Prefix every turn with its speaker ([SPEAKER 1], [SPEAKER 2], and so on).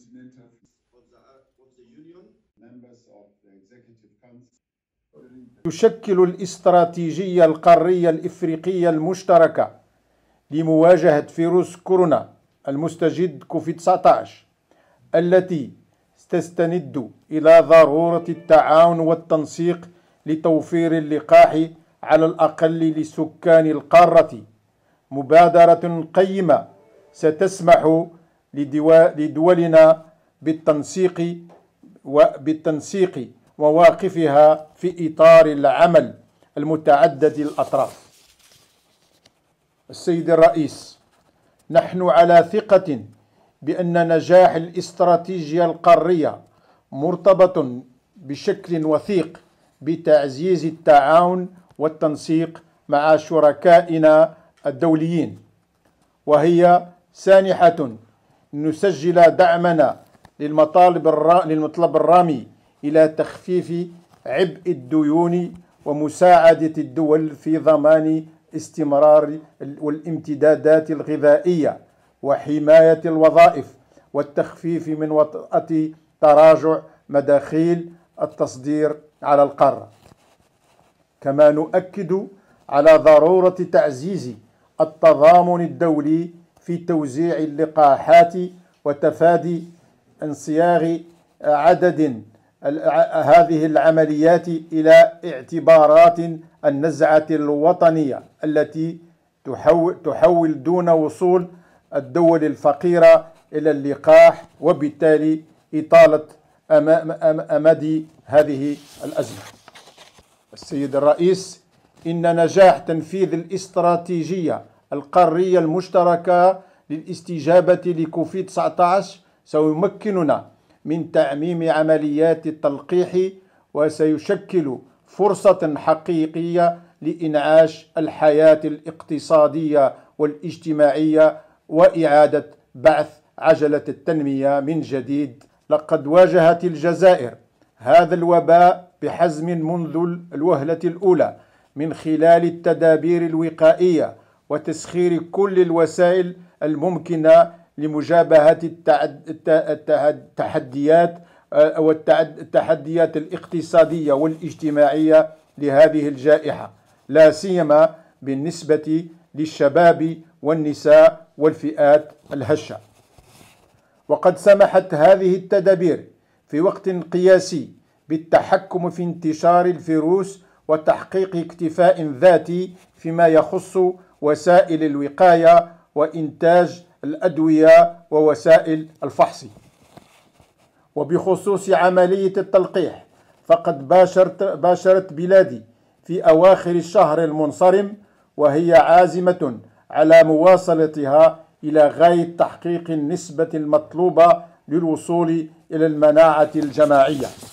[SPEAKER 1] continental of the, uh, members of the executive تشكل الاستراتيجية القارية الإفريقية المشتركة لمواجهة فيروس كورونا المستجد كوفيد-19 التي تستند إلى ضرورة التعاون والتنسيق لتوفير اللقاح على الأقل لسكان القارة مبادرة قيمة ستسمح لدولنا بالتنسيق وبالتنسيق وواقفها في إطار العمل المتعدد الأطراف السيد الرئيس نحن على ثقة بأن نجاح الاستراتيجية القارية مرتبط بشكل وثيق بتعزيز التعاون والتنسيق مع شركائنا الدوليين وهي سانحة نسجل دعمنا للمطالب للمطلب الرامي إلى تخفيف عبء الديون ومساعدة الدول في ضمان استمرار والامتدادات الغذائية وحماية الوظائف والتخفيف من وطأة تراجع مداخيل التصدير على القارة كما نؤكد على ضرورة تعزيز التضامن الدولي في توزيع اللقاحات وتفادي انصياغ عدد هذه العمليات إلى اعتبارات النزعة الوطنية التي تحول دون وصول الدول الفقيرة إلى اللقاح وبالتالي إطالة أمد هذه الأزمة السيد الرئيس إن نجاح تنفيذ الاستراتيجية القارية المشتركة للاستجابة لكوفيد 19 سيمكننا من تعميم عمليات التلقيح وسيشكل فرصة حقيقية لإنعاش الحياة الاقتصادية والاجتماعية وإعادة بعث عجلة التنمية من جديد لقد واجهت الجزائر هذا الوباء بحزم منذ الوهلة الأولى من خلال التدابير الوقائية وتسخير كل الوسائل الممكنة لمجابهة التحديات آه، والتحديات الاقتصادية والاجتماعية لهذه الجائحة لا سيما بالنسبة للشباب والنساء والفئات الهشة وقد سمحت هذه التدابير في وقت قياسي بالتحكم في انتشار الفيروس وتحقيق اكتفاء ذاتي فيما يخص وسائل الوقاية وإنتاج الأدوية ووسائل الفحص وبخصوص عملية التلقيح فقد باشرت, باشرت بلادي في أواخر الشهر المنصرم وهي عازمة على مواصلتها إلى غاية تحقيق النسبة المطلوبة للوصول إلى المناعة الجماعية